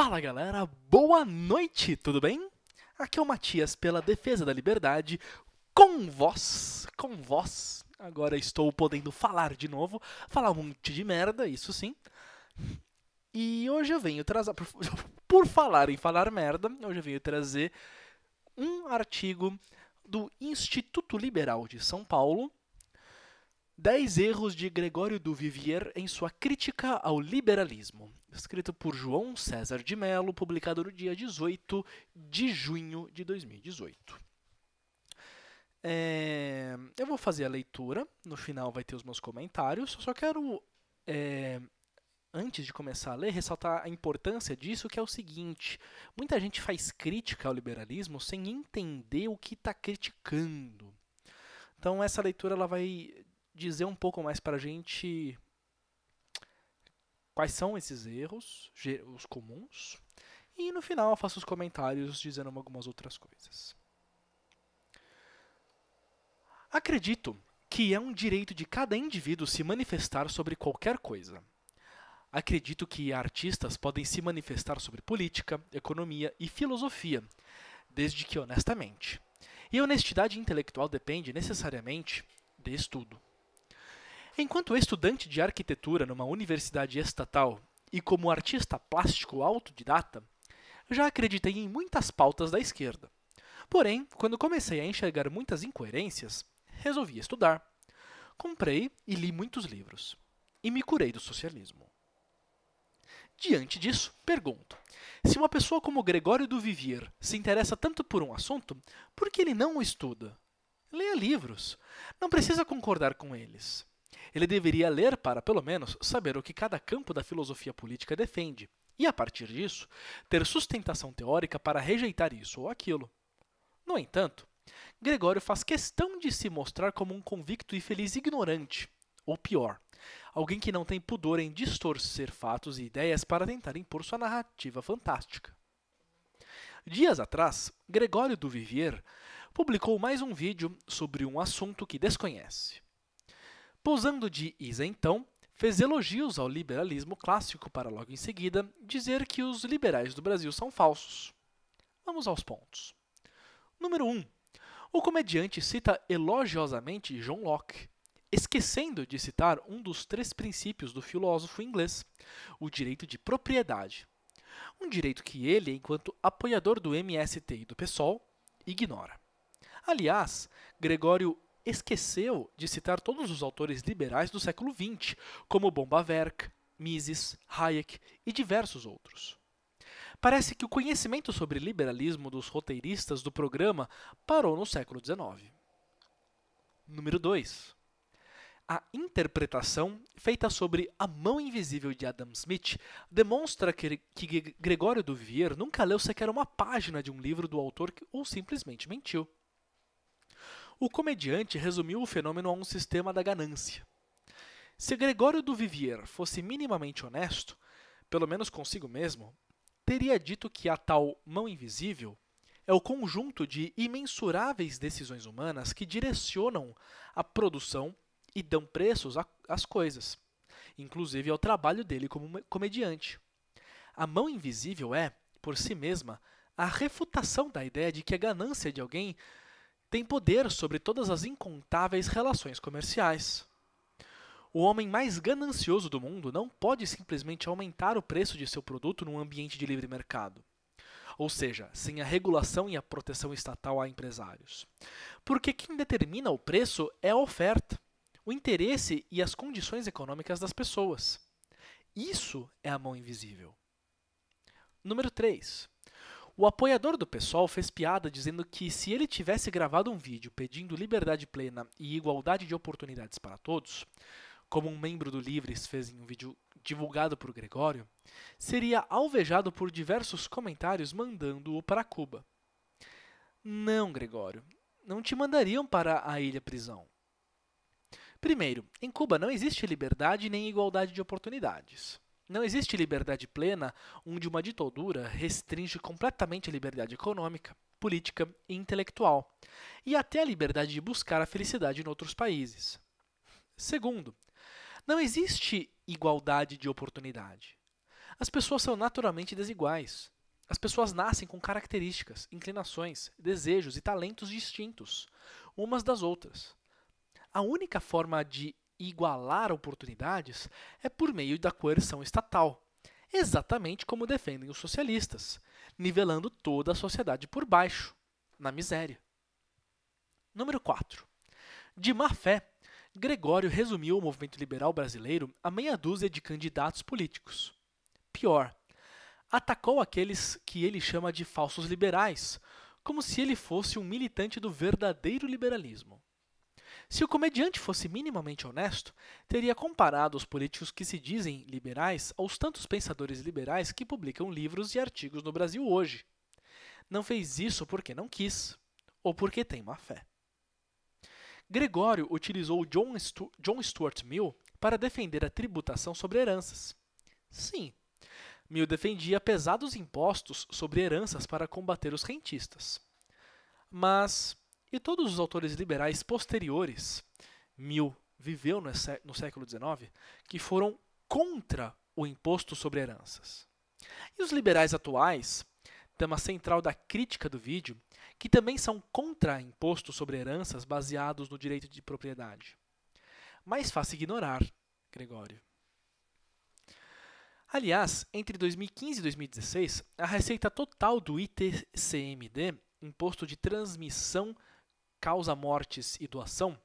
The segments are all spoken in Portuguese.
Fala galera, boa noite, tudo bem? Aqui é o Matias pela Defesa da Liberdade, com vós, com vós. Agora estou podendo falar de novo, falar um monte de merda, isso sim. E hoje eu venho trazer, por, por falar em falar merda, hoje eu venho trazer um artigo do Instituto Liberal de São Paulo 10 erros de Gregório do Vivier em sua crítica ao liberalismo, escrito por João César de Mello, publicado no dia 18 de junho de 2018. É, eu vou fazer a leitura, no final vai ter os meus comentários, só quero, é, antes de começar a ler, ressaltar a importância disso, que é o seguinte, muita gente faz crítica ao liberalismo sem entender o que está criticando. Então essa leitura ela vai dizer um pouco mais para a gente quais são esses erros, os comuns, e no final eu faço os comentários dizendo algumas outras coisas. Acredito que é um direito de cada indivíduo se manifestar sobre qualquer coisa. Acredito que artistas podem se manifestar sobre política, economia e filosofia, desde que honestamente. E honestidade intelectual depende necessariamente de estudo. Enquanto estudante de arquitetura numa universidade estatal e como artista plástico autodidata, já acreditei em muitas pautas da esquerda. Porém, quando comecei a enxergar muitas incoerências, resolvi estudar. Comprei e li muitos livros. E me curei do socialismo. Diante disso, pergunto: se uma pessoa como Gregório do Vivier se interessa tanto por um assunto, por que ele não o estuda? Leia livros. Não precisa concordar com eles. Ele deveria ler para, pelo menos, saber o que cada campo da filosofia política defende, e a partir disso, ter sustentação teórica para rejeitar isso ou aquilo. No entanto, Gregório faz questão de se mostrar como um convicto e feliz ignorante, ou pior, alguém que não tem pudor em distorcer fatos e ideias para tentar impor sua narrativa fantástica. Dias atrás, Gregório do Vivier publicou mais um vídeo sobre um assunto que desconhece. Posando de isentão, fez elogios ao liberalismo clássico para logo em seguida dizer que os liberais do Brasil são falsos. Vamos aos pontos. Número 1. Um, o comediante cita elogiosamente John Locke, esquecendo de citar um dos três princípios do filósofo inglês, o direito de propriedade. Um direito que ele, enquanto apoiador do MST e do PSOL, ignora. Aliás, Gregório esqueceu de citar todos os autores liberais do século XX, como Bombaverk, Mises, Hayek e diversos outros. Parece que o conhecimento sobre liberalismo dos roteiristas do programa parou no século XIX. Número 2. A interpretação feita sobre A Mão Invisível de Adam Smith demonstra que, que Gregório do Vier nunca leu sequer uma página de um livro do autor ou simplesmente mentiu. O comediante resumiu o fenômeno a um sistema da ganância. Se Gregório do Vivier fosse minimamente honesto, pelo menos consigo mesmo, teria dito que a tal mão invisível é o conjunto de imensuráveis decisões humanas que direcionam a produção e dão preços às coisas, inclusive ao trabalho dele como comediante. A mão invisível é, por si mesma, a refutação da ideia de que a ganância de alguém tem poder sobre todas as incontáveis relações comerciais. O homem mais ganancioso do mundo não pode simplesmente aumentar o preço de seu produto num ambiente de livre mercado. Ou seja, sem a regulação e a proteção estatal a empresários. Porque quem determina o preço é a oferta, o interesse e as condições econômicas das pessoas. Isso é a mão invisível. Número 3. O apoiador do pessoal fez piada dizendo que se ele tivesse gravado um vídeo pedindo liberdade plena e igualdade de oportunidades para todos, como um membro do Livres fez em um vídeo divulgado por Gregório, seria alvejado por diversos comentários mandando-o para Cuba. Não, Gregório, não te mandariam para a ilha prisão. Primeiro, em Cuba não existe liberdade nem igualdade de oportunidades. Não existe liberdade plena onde uma ditadura restringe completamente a liberdade econômica, política e intelectual, e até a liberdade de buscar a felicidade em outros países. Segundo, não existe igualdade de oportunidade. As pessoas são naturalmente desiguais. As pessoas nascem com características, inclinações, desejos e talentos distintos, umas das outras. A única forma de igualar oportunidades é por meio da coerção estatal, exatamente como defendem os socialistas, nivelando toda a sociedade por baixo, na miséria. Número 4. De má fé, Gregório resumiu o movimento liberal brasileiro a meia dúzia de candidatos políticos. Pior, atacou aqueles que ele chama de falsos liberais, como se ele fosse um militante do verdadeiro liberalismo. Se o comediante fosse minimamente honesto, teria comparado os políticos que se dizem liberais aos tantos pensadores liberais que publicam livros e artigos no Brasil hoje. Não fez isso porque não quis, ou porque tem má fé. Gregório utilizou John, Stu John Stuart Mill para defender a tributação sobre heranças. Sim, Mill defendia pesados impostos sobre heranças para combater os rentistas. Mas e todos os autores liberais posteriores, Mill viveu no século XIX, que foram contra o imposto sobre heranças. E os liberais atuais, tema central da crítica do vídeo, que também são contra imposto sobre heranças baseados no direito de propriedade. Mais fácil ignorar, Gregório. Aliás, entre 2015 e 2016, a receita total do ITCMD, Imposto de Transmissão causa mortes e doação,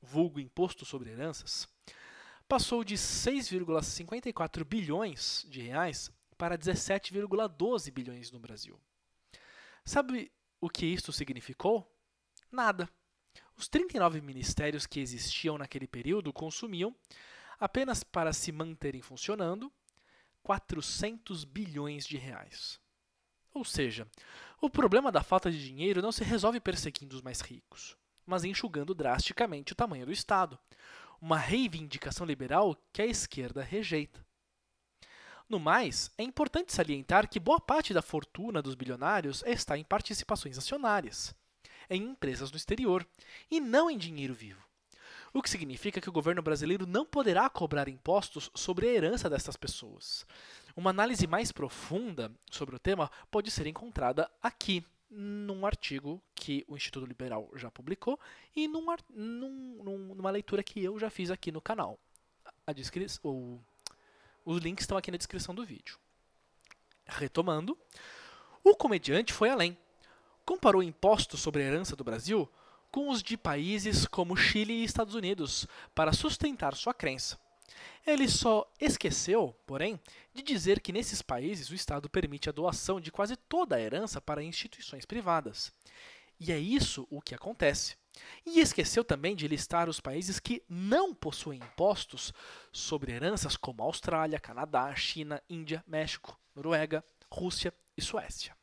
vulgo imposto sobre heranças, passou de 6,54 bilhões de reais para 17,12 bilhões no Brasil. Sabe o que isso significou? Nada. Os 39 ministérios que existiam naquele período consumiam, apenas para se manterem funcionando, 400 bilhões de reais. Ou seja, o problema da falta de dinheiro não se resolve perseguindo os mais ricos, mas enxugando drasticamente o tamanho do Estado, uma reivindicação liberal que a esquerda rejeita. No mais, é importante salientar que boa parte da fortuna dos bilionários está em participações acionárias, em empresas no exterior, e não em dinheiro vivo o que significa que o governo brasileiro não poderá cobrar impostos sobre a herança dessas pessoas. Uma análise mais profunda sobre o tema pode ser encontrada aqui, num artigo que o Instituto Liberal já publicou e num, num, numa leitura que eu já fiz aqui no canal. A o, os links estão aqui na descrição do vídeo. Retomando, o comediante foi além. Comparou impostos sobre a herança do Brasil com os de países como Chile e Estados Unidos para sustentar sua crença. Ele só esqueceu, porém, de dizer que nesses países o Estado permite a doação de quase toda a herança para instituições privadas. E é isso o que acontece. E esqueceu também de listar os países que não possuem impostos sobre heranças, como Austrália, Canadá, China, Índia, México, Noruega, Rússia e Suécia.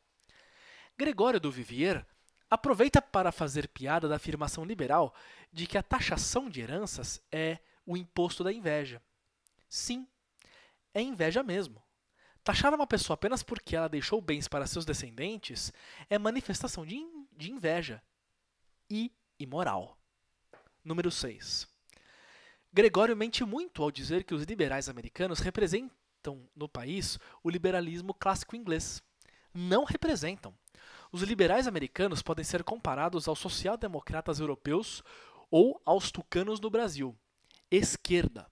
Gregório do Vivier aproveita para fazer piada da afirmação liberal de que a taxação de heranças é o imposto da inveja. Sim, é inveja mesmo. Taxar uma pessoa apenas porque ela deixou bens para seus descendentes é manifestação de, in de inveja e imoral. Número 6. Gregório mente muito ao dizer que os liberais americanos representam no país o liberalismo clássico inglês. Não representam. Os liberais americanos podem ser comparados aos social-democratas europeus ou aos tucanos no Brasil. Esquerda,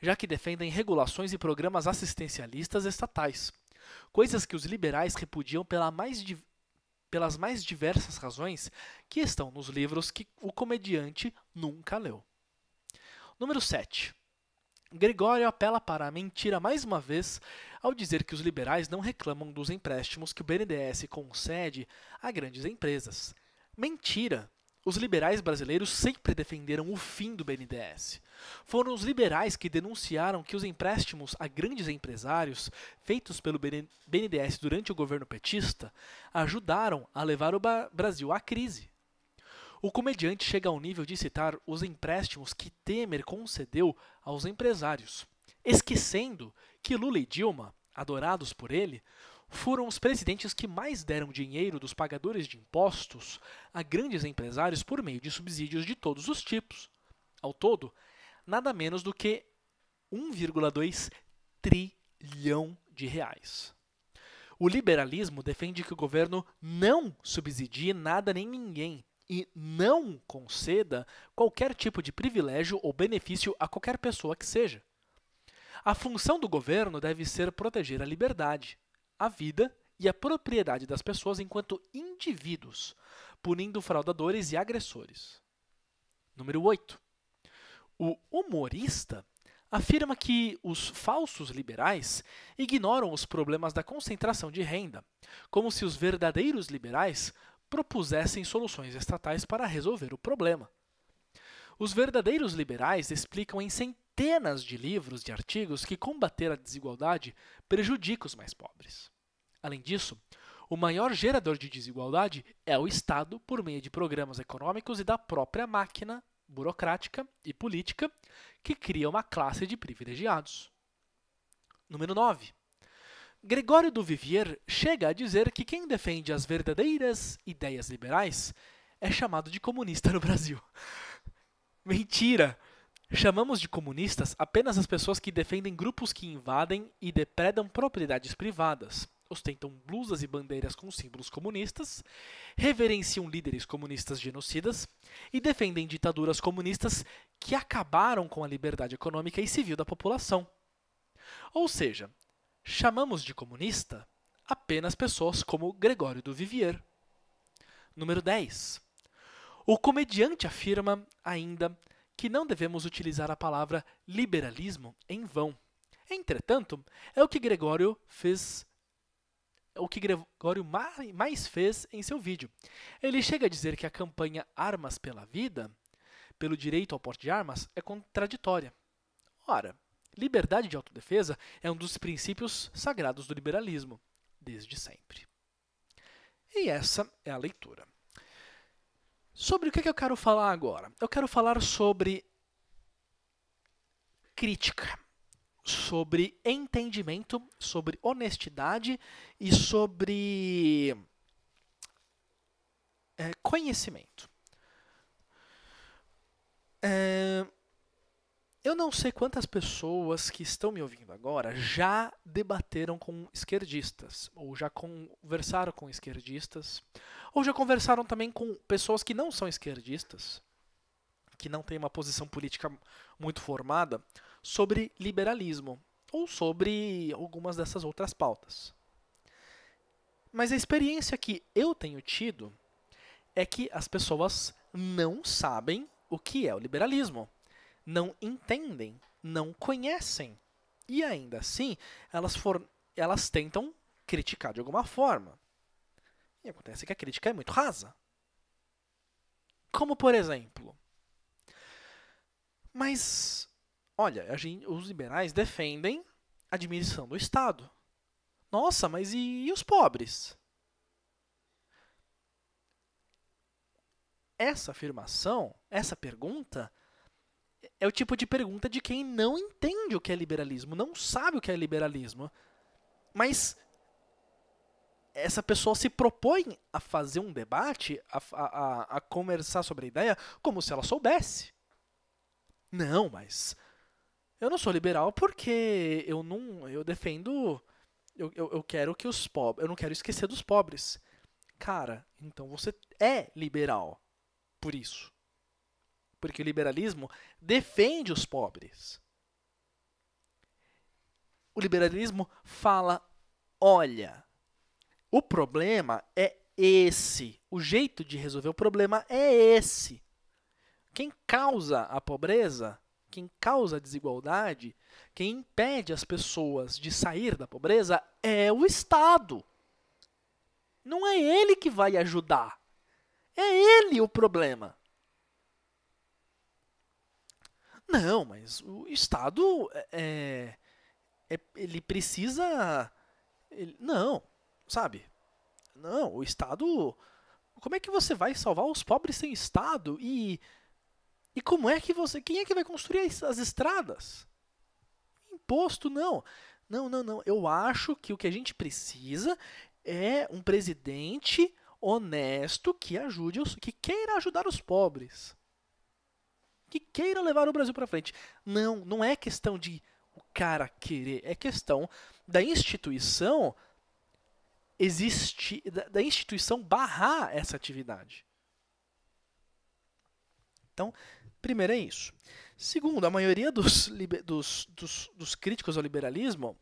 já que defendem regulações e programas assistencialistas estatais, coisas que os liberais repudiam pela mais pelas mais diversas razões que estão nos livros que o comediante nunca leu. Número 7. Gregório apela para a mentira mais uma vez ao dizer que os liberais não reclamam dos empréstimos que o BNDES concede a grandes empresas. Mentira! Os liberais brasileiros sempre defenderam o fim do BNDES. Foram os liberais que denunciaram que os empréstimos a grandes empresários feitos pelo BNDES durante o governo petista ajudaram a levar o Brasil à crise. O comediante chega ao nível de citar os empréstimos que Temer concedeu aos empresários esquecendo que Lula e Dilma, adorados por ele, foram os presidentes que mais deram dinheiro dos pagadores de impostos a grandes empresários por meio de subsídios de todos os tipos. Ao todo, nada menos do que 1,2 trilhão de reais. O liberalismo defende que o governo não subsidie nada nem ninguém e não conceda qualquer tipo de privilégio ou benefício a qualquer pessoa que seja. A função do governo deve ser proteger a liberdade, a vida e a propriedade das pessoas enquanto indivíduos, punindo fraudadores e agressores. Número 8. O humorista afirma que os falsos liberais ignoram os problemas da concentração de renda, como se os verdadeiros liberais propusessem soluções estatais para resolver o problema. Os verdadeiros liberais explicam em centenas centenas de livros e artigos que combater a desigualdade prejudica os mais pobres. Além disso, o maior gerador de desigualdade é o Estado por meio de programas econômicos e da própria máquina burocrática e política que cria uma classe de privilegiados. Número 9. Gregório do Vivier chega a dizer que quem defende as verdadeiras ideias liberais é chamado de comunista no Brasil. Mentira! Chamamos de comunistas apenas as pessoas que defendem grupos que invadem e depredam propriedades privadas, ostentam blusas e bandeiras com símbolos comunistas, reverenciam líderes comunistas genocidas e defendem ditaduras comunistas que acabaram com a liberdade econômica e civil da população. Ou seja, chamamos de comunista apenas pessoas como Gregório do Vivier. Número 10. O comediante afirma ainda que não devemos utilizar a palavra liberalismo em vão. Entretanto, é o que Gregório fez é o que Gregório mais fez em seu vídeo. Ele chega a dizer que a campanha Armas pela Vida, pelo direito ao porte de armas, é contraditória. Ora, liberdade de autodefesa é um dos princípios sagrados do liberalismo, desde sempre. E essa é a leitura. Sobre o é que eu quero falar agora? Eu quero falar sobre crítica, sobre entendimento, sobre honestidade e sobre é, conhecimento. É, eu não sei quantas pessoas que estão me ouvindo agora já debateram com esquerdistas, ou já conversaram com esquerdistas, ou já conversaram também com pessoas que não são esquerdistas, que não têm uma posição política muito formada, sobre liberalismo, ou sobre algumas dessas outras pautas. Mas a experiência que eu tenho tido é que as pessoas não sabem o que é o liberalismo não entendem, não conhecem. E ainda assim, elas, for, elas tentam criticar de alguma forma. E acontece que a crítica é muito rasa. Como, por exemplo, mas, olha, gente, os liberais defendem a diminuição do Estado. Nossa, mas e, e os pobres? Essa afirmação, essa pergunta, é o tipo de pergunta de quem não entende o que é liberalismo, não sabe o que é liberalismo. Mas essa pessoa se propõe a fazer um debate, a, a, a conversar sobre a ideia, como se ela soubesse. Não, mas eu não sou liberal porque eu não. Eu defendo. Eu, eu, eu quero que os pobres. Eu não quero esquecer dos pobres. Cara, então você é liberal por isso porque o liberalismo defende os pobres. O liberalismo fala: olha, o problema é esse. O jeito de resolver o problema é esse. Quem causa a pobreza, quem causa a desigualdade, quem impede as pessoas de sair da pobreza é o Estado. Não é ele que vai ajudar. É ele o problema. Não, mas o Estado é, é, é ele precisa. Ele, não, sabe? Não, o Estado. Como é que você vai salvar os pobres sem Estado? E, e como é que você. Quem é que vai construir as, as estradas? Imposto, não. Não, não, não. Eu acho que o que a gente precisa é um presidente honesto que ajude os, que queira ajudar os pobres que queira levar o Brasil para frente. Não, não é questão de o cara querer, é questão da instituição existe da, da instituição barrar essa atividade. Então, primeiro é isso. Segundo, a maioria dos, dos, dos, dos críticos ao liberalismo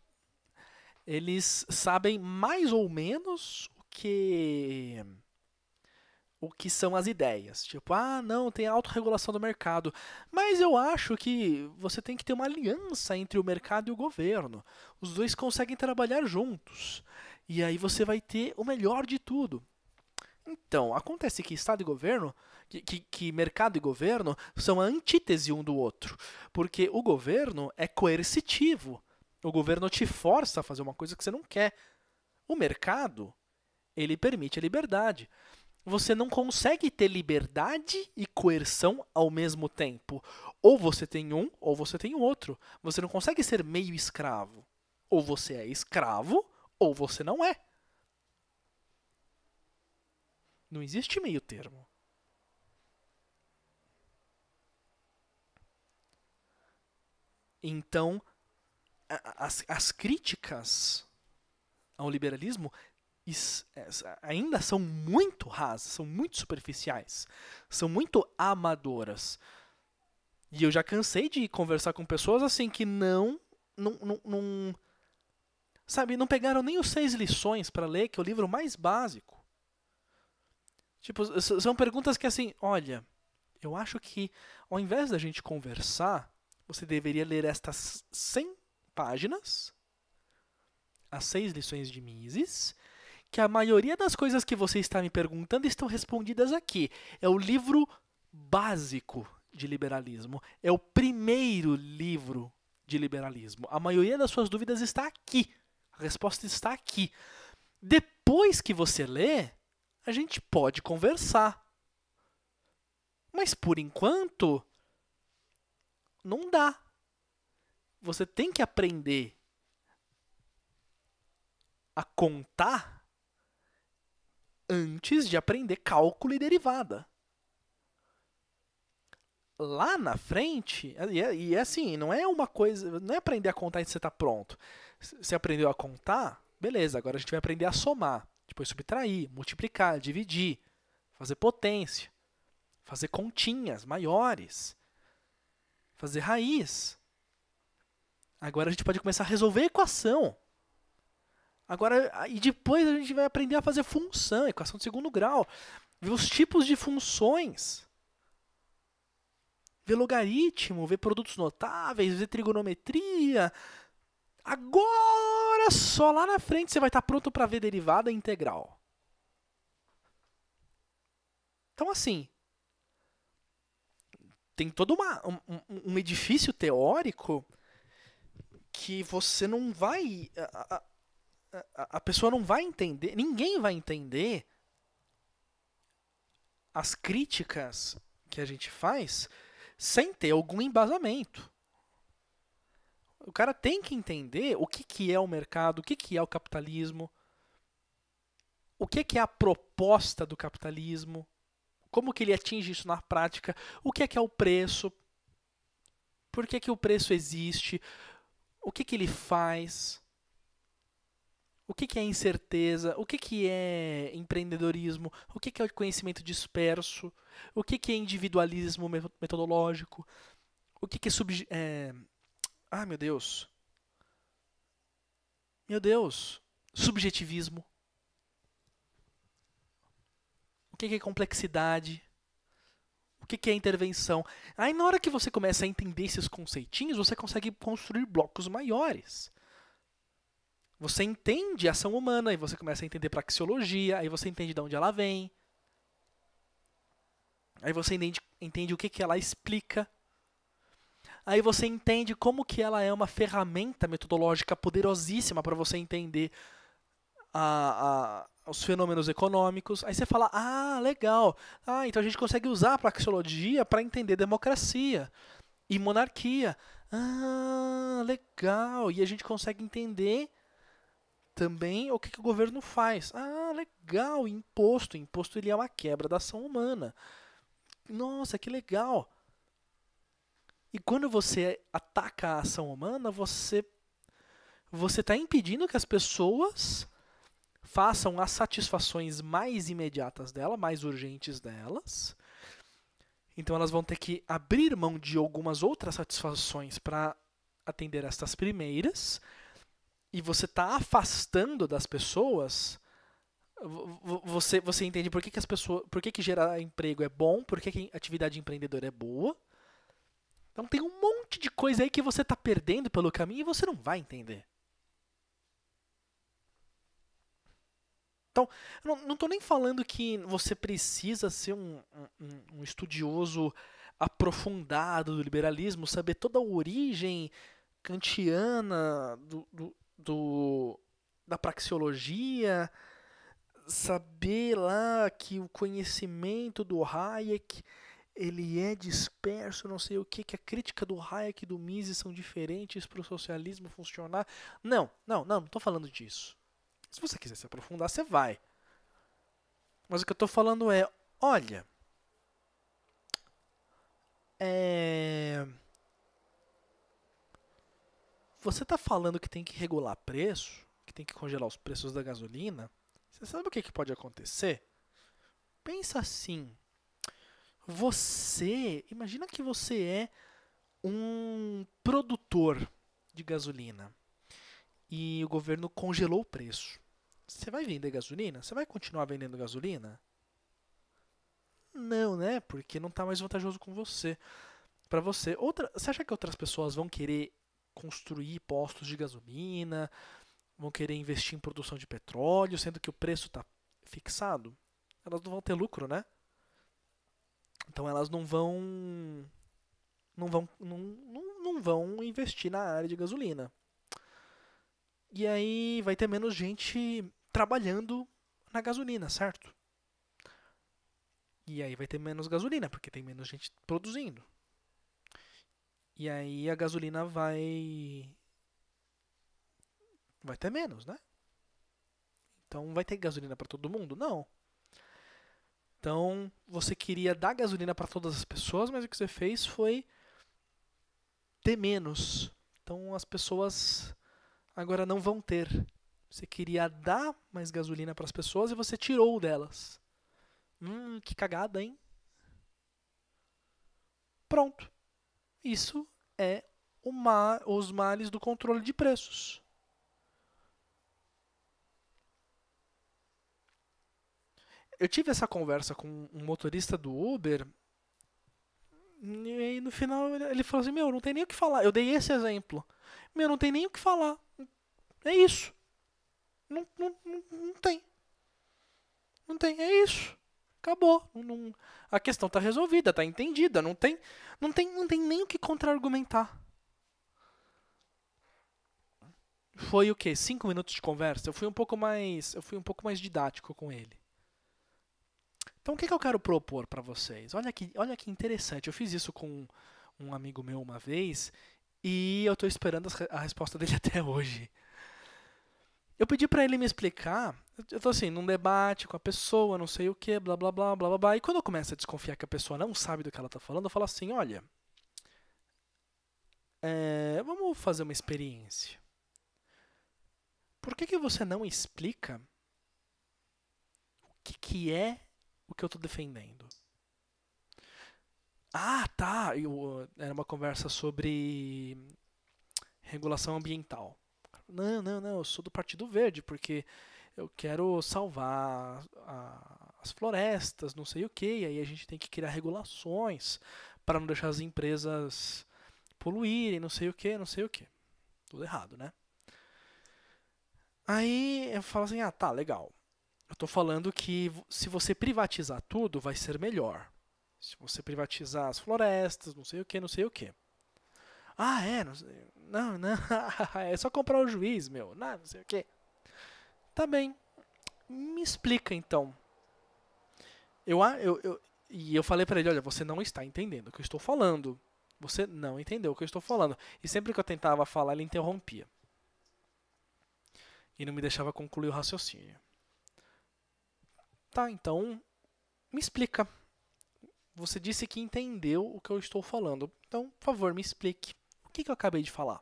eles sabem mais ou menos o que o que são as ideias. Tipo, ah, não, tem a autorregulação do mercado. Mas eu acho que você tem que ter uma aliança entre o mercado e o governo. Os dois conseguem trabalhar juntos. E aí você vai ter o melhor de tudo. Então, acontece que Estado e governo, que, que, que, mercado e governo são a antítese um do outro. Porque o governo é coercitivo. O governo te força a fazer uma coisa que você não quer. O mercado, ele permite a liberdade você não consegue ter liberdade e coerção ao mesmo tempo. Ou você tem um, ou você tem o outro. Você não consegue ser meio escravo. Ou você é escravo, ou você não é. Não existe meio termo. Então, as, as críticas ao liberalismo é, ainda são muito rasas, são muito superficiais, são muito amadoras. E eu já cansei de conversar com pessoas assim que não. não, não, não sabe, não pegaram nem os seis lições para ler, que é o livro mais básico. Tipo, são perguntas que assim, olha, eu acho que ao invés da gente conversar, você deveria ler estas 100 páginas, as seis lições de Mises, que a maioria das coisas que você está me perguntando estão respondidas aqui. É o livro básico de liberalismo. É o primeiro livro de liberalismo. A maioria das suas dúvidas está aqui. A resposta está aqui. Depois que você lê, a gente pode conversar. Mas por enquanto, não dá. Você tem que aprender a contar antes de aprender cálculo e derivada. Lá na frente, e é, e é assim, não é uma coisa, não é aprender a contar e você está pronto. Você aprendeu a contar, beleza, agora a gente vai aprender a somar, depois subtrair, multiplicar, dividir, fazer potência, fazer continhas maiores, fazer raiz. Agora a gente pode começar a resolver a equação. Agora, e depois a gente vai aprender a fazer função, equação de segundo grau, ver os tipos de funções, ver logaritmo, ver produtos notáveis, ver trigonometria. Agora, só lá na frente você vai estar pronto para ver derivada integral. Então, assim, tem todo uma, um, um edifício teórico que você não vai. A, a, a, pessoa não vai entender, ninguém vai entender as críticas que a gente faz sem ter algum embasamento. O cara tem que entender o que, que é o mercado, o que, que é o capitalismo, o que, que é a proposta do capitalismo, como que ele atinge isso na prática, o que é que é o preço, por que, que o preço existe, o que, que ele faz o que, que é incerteza, o que, que é empreendedorismo, o que, que é conhecimento disperso, o que, que é individualismo metodológico, o que, que é, sub... É... Ah, meu Deus. Meu Deus. Subjetivismo. O que, que é complexidade. O que, que é intervenção. Aí, na hora que você começa a entender esses conceitinhos, você consegue construir blocos maiores. Você entende a ação humana e você começa a entender praxeologia, aí você entende de onde ela vem. Aí você entende, entende o que, que ela explica. Aí você entende como que ela é uma ferramenta metodológica poderosíssima para você entender a, a, os fenômenos econômicos. Aí você fala, ah, legal. Ah, então a gente consegue usar a praxeologia para entender democracia e monarquia. Ah, legal. E a gente consegue entender também o que, que o governo faz? Ah, legal, imposto. Imposto ele é uma quebra da ação humana. Nossa, que legal. E quando você ataca a ação humana, você você está impedindo que as pessoas façam as satisfações mais imediatas dela, mais urgentes delas. Então elas vão ter que abrir mão de algumas outras satisfações para atender estas primeiras e você está afastando das pessoas, você, você entende por que, que as pessoas. Por que, que gerar emprego é bom, por que, que atividade empreendedora é boa. Então tem um monte de coisa aí que você está perdendo pelo caminho e você não vai entender. Então, não estou nem falando que você precisa ser um, um, um, estudioso aprofundado do liberalismo, saber toda a origem kantiana do, do, do da praxeologia, saber lá que o conhecimento do Hayek ele é disperso, não sei o que, que a crítica do Hayek e do Mises são diferentes para o socialismo funcionar. Não, não, não, não estou falando disso. Se você quiser se aprofundar, você vai. Mas o que eu estou falando é, olha, é, você está falando que tem que regular preço, que tem que congelar os preços da gasolina, você sabe o que, que pode acontecer? Pensa assim. Você, imagina que você é um produtor de gasolina e o governo congelou o preço. Você vai vender gasolina? Você vai continuar vendendo gasolina? Não, né? Porque não está mais vantajoso com você. Para você, outra, você acha que outras pessoas vão querer construir postos de gasolina, vão querer investir em produção de petróleo, sendo que o preço está fixado. Elas não vão ter lucro, né? Então elas não vão não vão, não, não, não vão investir na área de gasolina. E aí vai ter menos gente trabalhando na gasolina, certo? E aí vai ter menos gasolina, porque tem menos gente produzindo. E aí a gasolina vai. Vai ter menos, né? Então vai ter gasolina para todo mundo? Não. Então você queria dar gasolina para todas as pessoas, mas o que você fez foi ter menos. Então as pessoas agora não vão ter. Você queria dar mais gasolina para as pessoas e você tirou delas. Hum, que cagada, hein? Pronto. Isso é ma os males do controle de preços. Eu tive essa conversa com um motorista do Uber e no final ele falou assim: Meu, não tem nem o que falar. Eu dei esse exemplo. Meu, não tem nem o que falar. É isso. Não, não, não, não tem. Não tem, é isso acabou. Não, não, a questão está resolvida, está entendida. Não tem, não, tem, não tem nem o que contra-argumentar. Foi o quê? Cinco minutos de conversa? Eu fui um pouco mais, eu fui um pouco mais didático com ele. Então, o que, que eu quero propor para vocês? Olha que, olha que interessante. Eu fiz isso com um amigo meu uma vez e eu estou esperando a resposta dele até hoje. Eu pedi para ele me explicar. Eu tô assim, num debate com a pessoa, não sei o que, blá blá blá blá blá. E quando eu começo a desconfiar que a pessoa não sabe do que ela tá falando, eu falo assim: olha, é, vamos fazer uma experiência. Por que, que você não explica o que, que é o que eu tô defendendo? Ah, tá. Eu, era uma conversa sobre regulação ambiental. Não, não, não, eu sou do Partido Verde, porque eu quero salvar a, as florestas, não sei o que, aí a gente tem que criar regulações para não deixar as empresas poluírem, não sei o que, não sei o que. Tudo errado, né? Aí eu falo assim: ah, tá, legal. Eu estou falando que se você privatizar tudo, vai ser melhor. Se você privatizar as florestas, não sei o que, não sei o que. Ah, é, não, não, é só comprar o juiz, meu, não, não sei o quê. Tá bem, me explica então. Eu, eu, eu, e eu falei para ele, olha, você não está entendendo o que eu estou falando. Você não entendeu o que eu estou falando. E sempre que eu tentava falar, ele interrompia. E não me deixava concluir o raciocínio. Tá, então, me explica. Você disse que entendeu o que eu estou falando. Então, por favor, me explique que, que eu acabei de falar?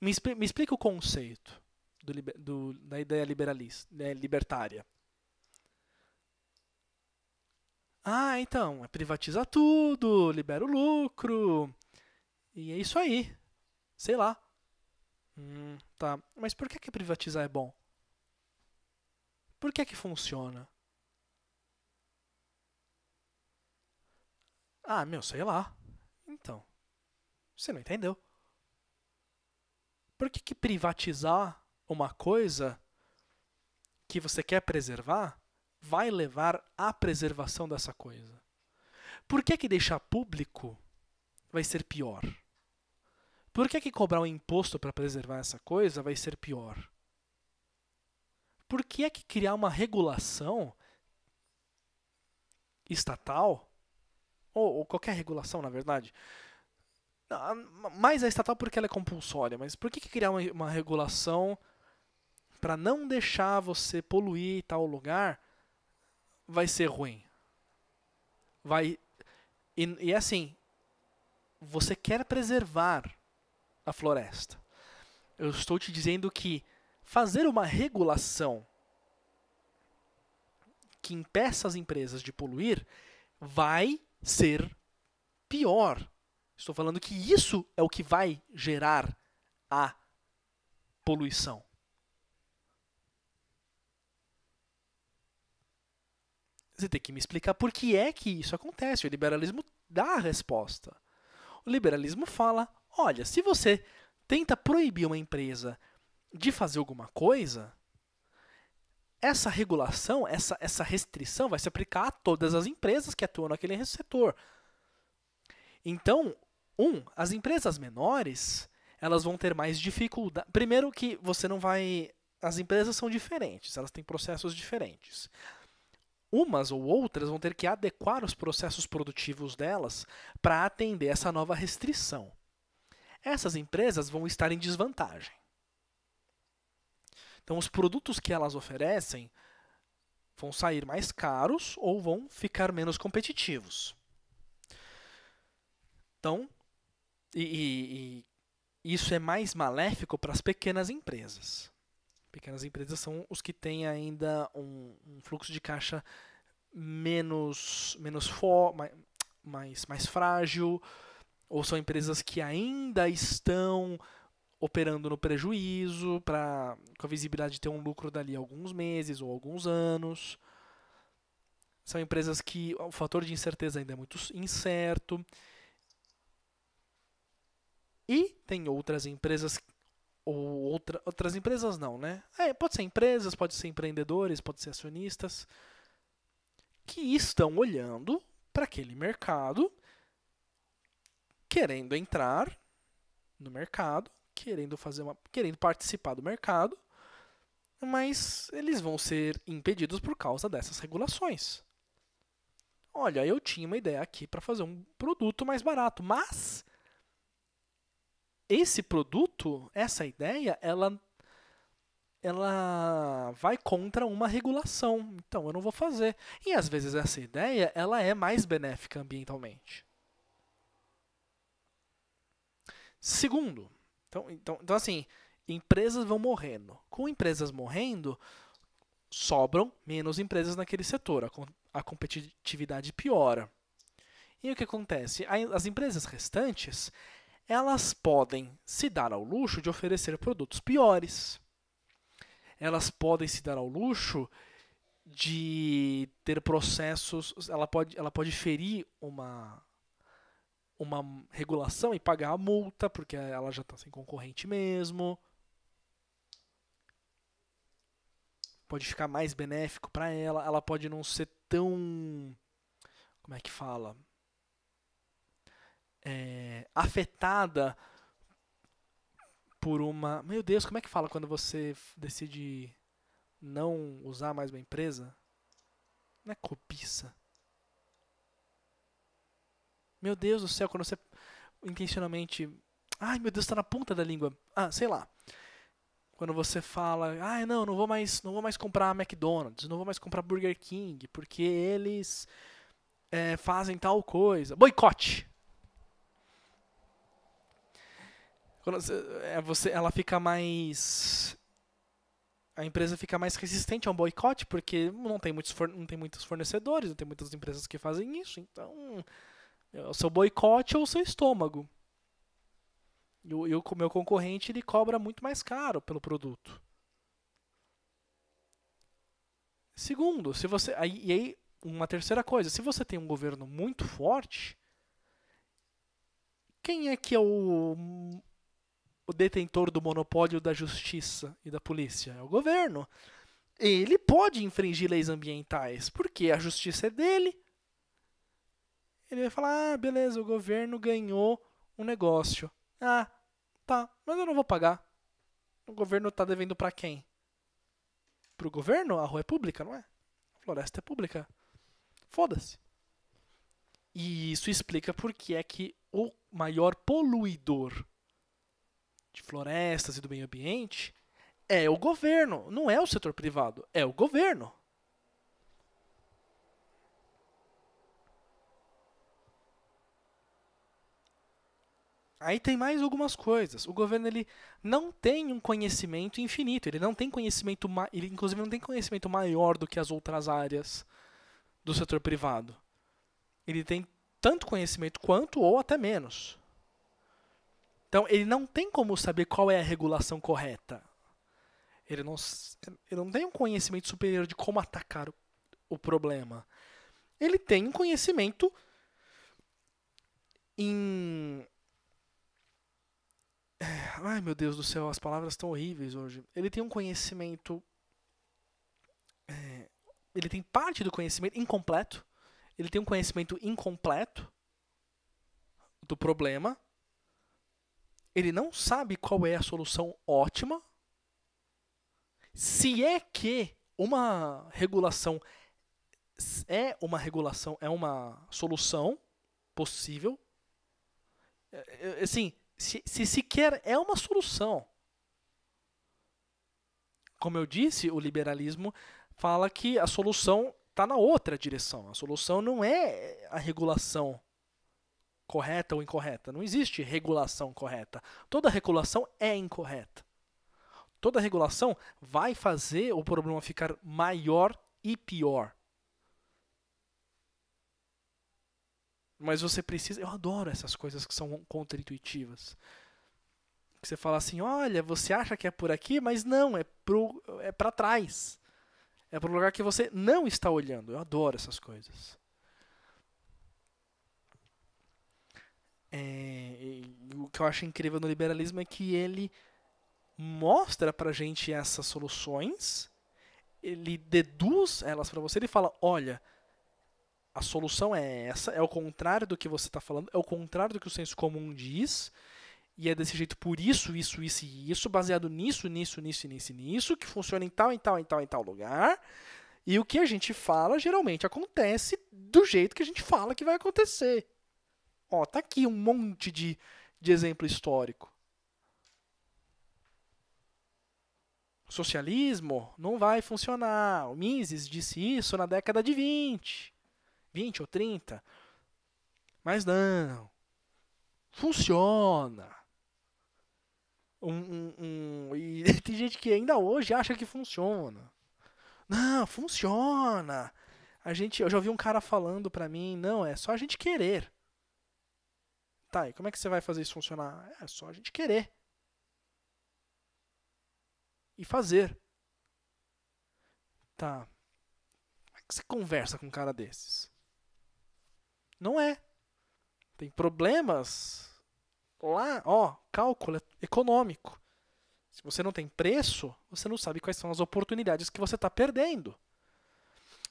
Me, me explica o conceito do, do, da ideia liberalista, né, libertária. Ah, então, é privatiza tudo, libera o lucro. E é isso aí. Sei lá. Hum, tá. Mas por que, que privatizar é bom? Por que, que funciona? Ah, meu, sei lá. Você não entendeu. Por que, que privatizar uma coisa que você quer preservar vai levar à preservação dessa coisa? Por que, que deixar público vai ser pior? Por que, que cobrar um imposto para preservar essa coisa vai ser pior? Por que é que criar uma regulação estatal, ou, ou qualquer regulação, na verdade, mais a estatal porque ela é compulsória, mas por que, que criar uma, uma regulação para não deixar você poluir tal lugar vai ser ruim? Vai e, e é assim, você quer preservar a floresta. Eu estou te dizendo que fazer uma regulação que impeça as empresas de poluir vai ser pior Estou falando que isso é o que vai gerar a poluição. Você tem que me explicar por que é que isso acontece. O liberalismo dá a resposta. O liberalismo fala: olha, se você tenta proibir uma empresa de fazer alguma coisa, essa regulação, essa, essa restrição vai se aplicar a todas as empresas que atuam naquele setor. Então, um, as empresas menores, elas vão ter mais dificuldade. Primeiro que você não vai. As empresas são diferentes, elas têm processos diferentes. Umas ou outras vão ter que adequar os processos produtivos delas para atender essa nova restrição. Essas empresas vão estar em desvantagem. Então, os produtos que elas oferecem vão sair mais caros ou vão ficar menos competitivos. Então, e, e isso é mais maléfico para as pequenas empresas. Pequenas empresas são os que têm ainda um, um fluxo de caixa menos, menos for, mais, mais frágil, ou são empresas que ainda estão operando no prejuízo, pra, com a visibilidade de ter um lucro dali alguns meses ou alguns anos. São empresas que o fator de incerteza ainda é muito incerto. E tem outras empresas ou outra, outras empresas não, né? É, pode ser empresas, pode ser empreendedores, pode ser acionistas que estão olhando para aquele mercado, querendo entrar no mercado, querendo fazer uma, querendo participar do mercado, mas eles vão ser impedidos por causa dessas regulações. Olha, eu tinha uma ideia aqui para fazer um produto mais barato, mas esse produto, essa ideia, ela ela vai contra uma regulação. Então eu não vou fazer. E às vezes essa ideia, ela é mais benéfica ambientalmente. Segundo, então, então, então assim, empresas vão morrendo. Com empresas morrendo, sobram menos empresas naquele setor. A, a competitividade piora. E o que acontece? As empresas restantes, elas podem se dar ao luxo de oferecer produtos piores. Elas podem se dar ao luxo de ter processos, ela pode, ela pode ferir uma uma regulação e pagar a multa, porque ela já está sem concorrente mesmo. Pode ficar mais benéfico para ela, ela pode não ser tão como é que fala? é, afetada por uma. Meu Deus, como é que fala quando você decide não usar mais uma empresa? Não é cobiça. Meu Deus do céu, quando você intencionalmente. Ai, meu Deus, está na ponta da língua. Ah, sei lá. Quando você fala, ai, ah, não, não vou mais, não vou mais comprar McDonald's, não vou mais comprar Burger King, porque eles é, fazem tal coisa. Boicote. Quando você, é, você, ela fica mais. A empresa fica mais resistente a um boicote, porque não tem, muitos não tem muitos fornecedores, não tem muitas empresas que fazem isso. Então, é o seu boicote ou é o seu estômago. E o, e o meu concorrente ele cobra muito mais caro pelo produto. Segundo, se você. Aí, e aí, uma terceira coisa, se você tem um governo muito forte, quem é que é o, o detentor do monopólio da justiça e da polícia? É o governo. Ele pode infringir leis ambientais, porque a justiça é dele. Ele vai falar: ah, beleza, o governo ganhou um negócio. Ah, tá, mas eu não vou pagar. O governo está devendo para quem? Para o governo? A rua é pública, não é? A floresta é pública. Foda-se. E isso explica por que é que o maior poluidor de florestas e do meio ambiente é o governo, não é o setor privado, é o governo. Aí tem mais algumas coisas. O governo ele não tem um conhecimento infinito, ele não tem conhecimento, ele inclusive não tem conhecimento maior do que as outras áreas do setor privado. Ele tem tanto conhecimento quanto ou até menos. Então ele não tem como saber qual é a regulação correta. Ele não, ele não tem um conhecimento superior de como atacar o, o problema. Ele tem um conhecimento em. Ai meu Deus do céu, as palavras estão horríveis hoje. Ele tem um conhecimento. É, ele tem parte do conhecimento incompleto. Ele tem um conhecimento incompleto do problema ele não sabe qual é a solução ótima. Se é que uma regulação é uma regulação, é uma solução possível. É, é, é, assim, se, se sequer é uma solução. Como eu disse, o liberalismo fala que a solução está na outra direção. A solução não é a regulação correta ou incorreta. Não existe regulação correta. Toda regulação é incorreta. Toda regulação vai fazer o problema ficar maior e pior. Mas você precisa. Eu adoro essas coisas que são contraintuitivas. Que você fala assim: olha, você acha que é por aqui, mas não, é é para trás. É para o lugar que você não está olhando. Eu adoro essas coisas. É, o que eu acho incrível no liberalismo é que ele mostra pra gente essas soluções, ele deduz elas para você, ele fala: olha, a solução é essa, é o contrário do que você está falando, é o contrário do que o senso comum diz, e é desse jeito por isso, isso, isso e isso, baseado nisso, nisso, nisso, nisso, nisso, que funciona em tal, em tal, em tal, em tal lugar. E o que a gente fala geralmente acontece do jeito que a gente fala que vai acontecer. Ó, tá aqui um monte de, de exemplo histórico. Socialismo não vai funcionar. O Mises disse isso na década de 20, 20 ou 30. Mas não. Funciona. Um, um, um, e tem gente que ainda hoje acha que funciona. Não, funciona. A gente, eu já ouvi um cara falando pra mim, não, é só a gente querer. Tá, e como é que você vai fazer isso funcionar? É só a gente querer. E fazer. Tá. Como é que você conversa com um cara desses? Não é. Tem problemas lá, ó, cálculo econômico. Se você não tem preço, você não sabe quais são as oportunidades que você está perdendo.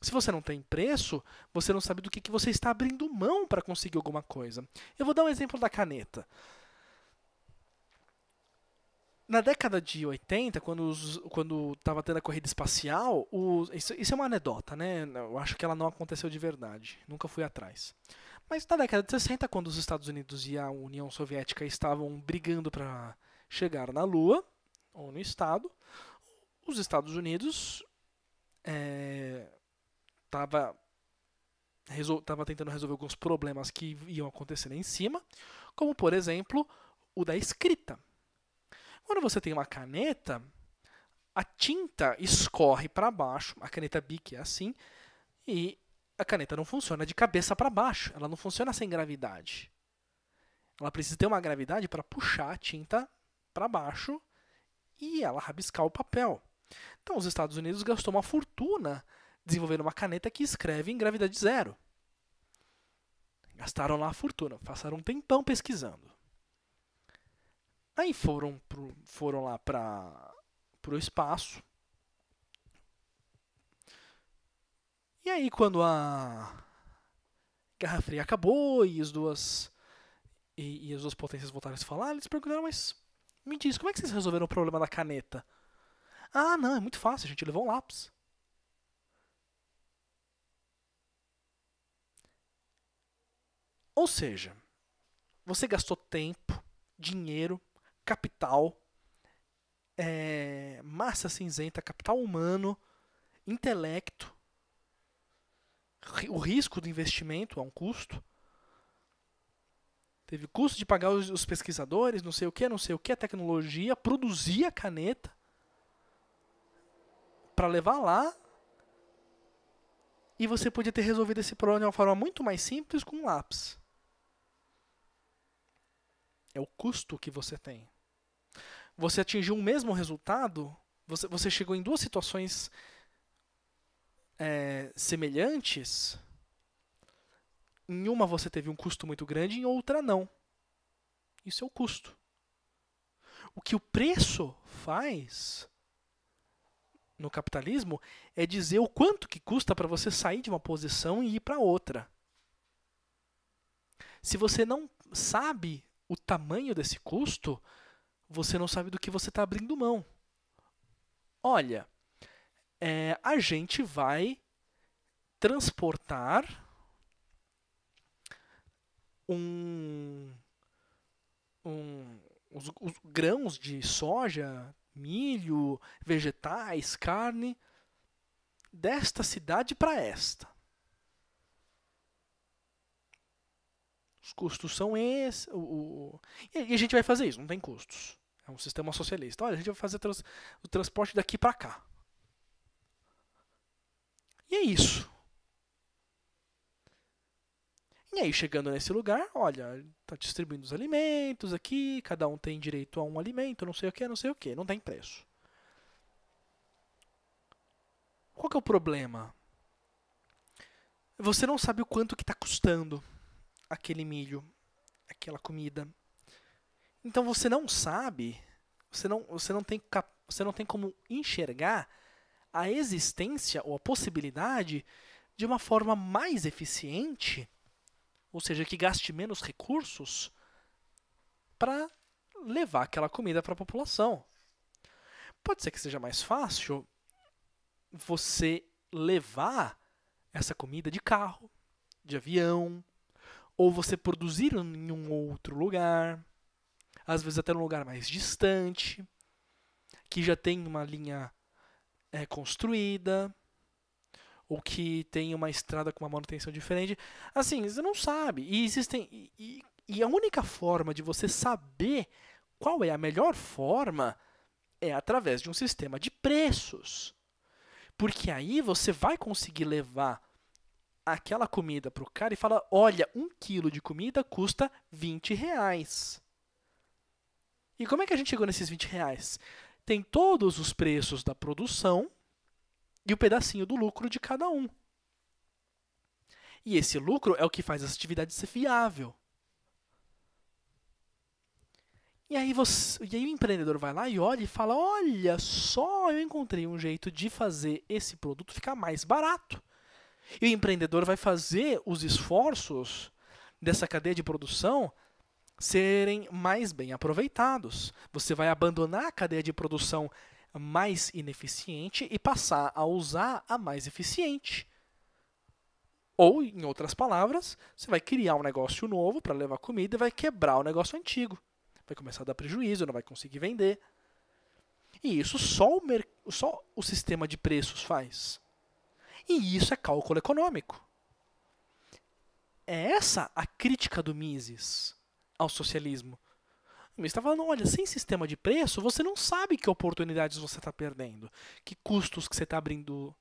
Se você não tem preço, você não sabe do que, que você está abrindo mão para conseguir alguma coisa. Eu vou dar um exemplo da caneta. Na década de 80, quando estava quando tendo a corrida espacial, isso, isso, é uma anedota, né? Eu acho que ela não aconteceu de verdade, nunca fui atrás. Mas na década de 60, quando os Estados Unidos e a União Soviética estavam brigando para chegar na Lua, ou no Estado, os Estados Unidos é, estava estava tentando resolver alguns problemas que iam acontecendo em cima, como por exemplo o da escrita. Quando você tem uma caneta, a tinta escorre para baixo, a caneta Bic é assim, e a caneta não funciona de cabeça para baixo, ela não funciona sem gravidade. Ela precisa ter uma gravidade para puxar a tinta para baixo e ela rabiscar o papel. Então, os Estados Unidos gastou uma fortuna desenvolveram uma caneta que escreve em gravidade zero. Gastaram lá a fortuna, passaram um tempão pesquisando. Aí foram, pro, foram lá para o espaço. E aí quando a Guerra Fria acabou e as duas e, e as duas potências voltaram a se falar, eles perguntaram, mas me diz, como é que vocês resolveram o problema da caneta? Ah, não, é muito fácil, a gente levou um lápis. Ou seja, você gastou tempo, dinheiro, capital, é, massa cinzenta, capital humano, intelecto, o risco do investimento é um custo. Teve custo de pagar os, os pesquisadores, não sei o que, não sei o que, a tecnologia, produzir a caneta para levar lá. E você podia ter resolvido esse problema de uma forma muito mais simples com um lápis. É o custo que você tem. Você atingiu o mesmo resultado, você, você chegou em duas situações é, semelhantes. Em uma você teve um custo muito grande, em outra não. Isso é o custo. O que o preço faz no capitalismo é dizer o quanto que custa para você sair de uma posição e ir para outra. Se você não sabe o tamanho desse custo, você não sabe do que você está abrindo mão. Olha, é, a gente vai transportar um, um os, os grãos de soja, milho, vegetais, carne desta cidade para esta. Os custos são esses. O, o, e a gente vai fazer isso, não tem custos. É um sistema socialista. Olha, a gente vai fazer trans, o transporte daqui para cá. E é isso. E aí, chegando nesse lugar, olha, tá distribuindo os alimentos aqui, cada um tem direito a um alimento, não sei o que, não sei o que, não tem preço. Qual que é o problema? Você não sabe o quanto que está custando aquele milho, aquela comida. Então você não sabe, você não, você não, tem, você não tem como enxergar a existência ou a possibilidade de uma forma mais eficiente, ou seja, que gaste menos recursos para levar aquela comida para a população. Pode ser que seja mais fácil você levar essa comida de carro, de avião, ou você produzir em um outro lugar, às vezes até num lugar mais distante, que já tem uma linha é, construída, ou que tem uma estrada com uma manutenção diferente. Assim, você não sabe. E existem. E, e, e a única forma de você saber qual é a melhor forma é através de um sistema de preços. Porque aí você vai conseguir levar aquela comida para o cara e fala: olha, um quilo de comida custa 20 reais. E como é que a gente chegou nesses 20 reais? Tem todos os preços da produção e o pedacinho do lucro de cada um. E esse lucro é o que faz essa atividade ser viável. E aí, você, e aí o empreendedor vai lá e olha e fala: olha só, eu encontrei um jeito de fazer esse produto ficar mais barato. E o empreendedor vai fazer os esforços dessa cadeia de produção serem mais bem aproveitados. Você vai abandonar a cadeia de produção mais ineficiente e passar a usar a mais eficiente. Ou, em outras palavras, você vai criar um negócio novo para levar comida e vai quebrar o negócio antigo. Vai começar a dar prejuízo, não vai conseguir vender. E isso só o, só o sistema de preços faz. E isso é cálculo econômico. É essa a crítica do Mises ao socialismo. O Mises está falando, olha, sem sistema de preço, você não sabe que oportunidades você está perdendo, que custos que você está abrindo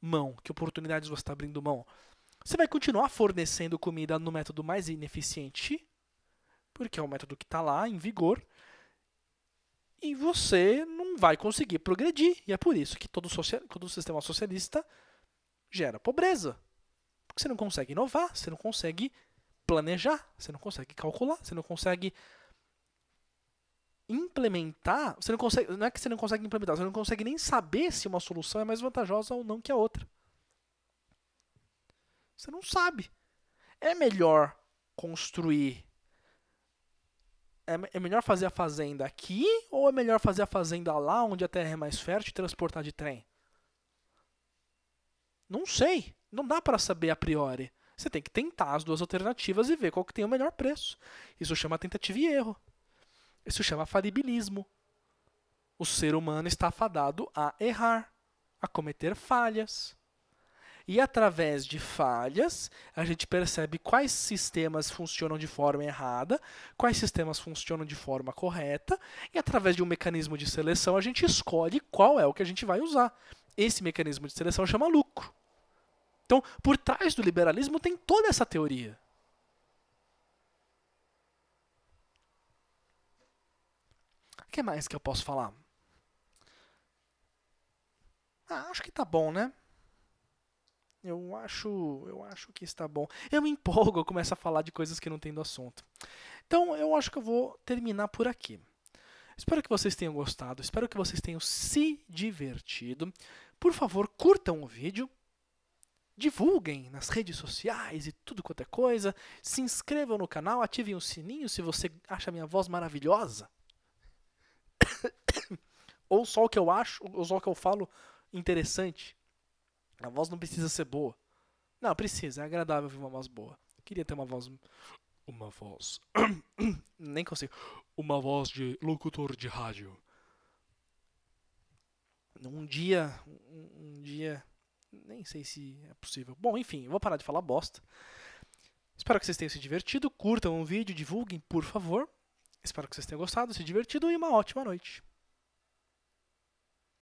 mão, que oportunidades você está abrindo mão. Você vai continuar fornecendo comida no método mais ineficiente, porque é o método que está lá, em vigor, e você não vai conseguir progredir. E é por isso que todo, social, todo sistema socialista gera pobreza. Porque você não consegue inovar, você não consegue planejar, você não consegue calcular, você não consegue implementar, você não consegue, não é que você não consegue implementar, você não consegue nem saber se uma solução é mais vantajosa ou não que a outra. Você não sabe. É melhor construir é, é melhor fazer a fazenda aqui ou é melhor fazer a fazenda lá onde a terra é mais fértil e transportar de trem? Não sei. Não dá para saber a priori. Você tem que tentar as duas alternativas e ver qual que tem o melhor preço. Isso chama tentativa e erro. Isso chama falibilismo. O ser humano está fadado a errar, a cometer falhas. E através de falhas, a gente percebe quais sistemas funcionam de forma errada, quais sistemas funcionam de forma correta, e através de um mecanismo de seleção, a gente escolhe qual é o que a gente vai usar esse mecanismo de seleção chama lucro. Então, por trás do liberalismo tem toda essa teoria. O que mais que eu posso falar? Ah, acho que tá bom, né? Eu acho, eu acho que está bom. Eu me empolgo, eu começo a falar de coisas que não tem do assunto. Então, eu acho que eu vou terminar por aqui. Espero que vocês tenham gostado, espero que vocês tenham se divertido. Por favor, curtam o vídeo, divulguem nas redes sociais e tudo quanto é coisa, se inscrevam no canal, ativem o sininho se você acha minha voz maravilhosa. ou só o que eu acho, ou só o que eu falo interessante. A voz não precisa ser boa. Não, precisa, é agradável ouvir uma voz boa. Eu queria ter uma voz uma voz. Nem consigo. Uma voz de locutor de rádio. Um dia. Um, dia. Nem sei se é possível. Bom, enfim, vou parar de falar bosta. Espero que vocês tenham se divertido. Curtam o vídeo, divulguem, por favor. Espero que vocês tenham gostado, se divertido e uma ótima noite.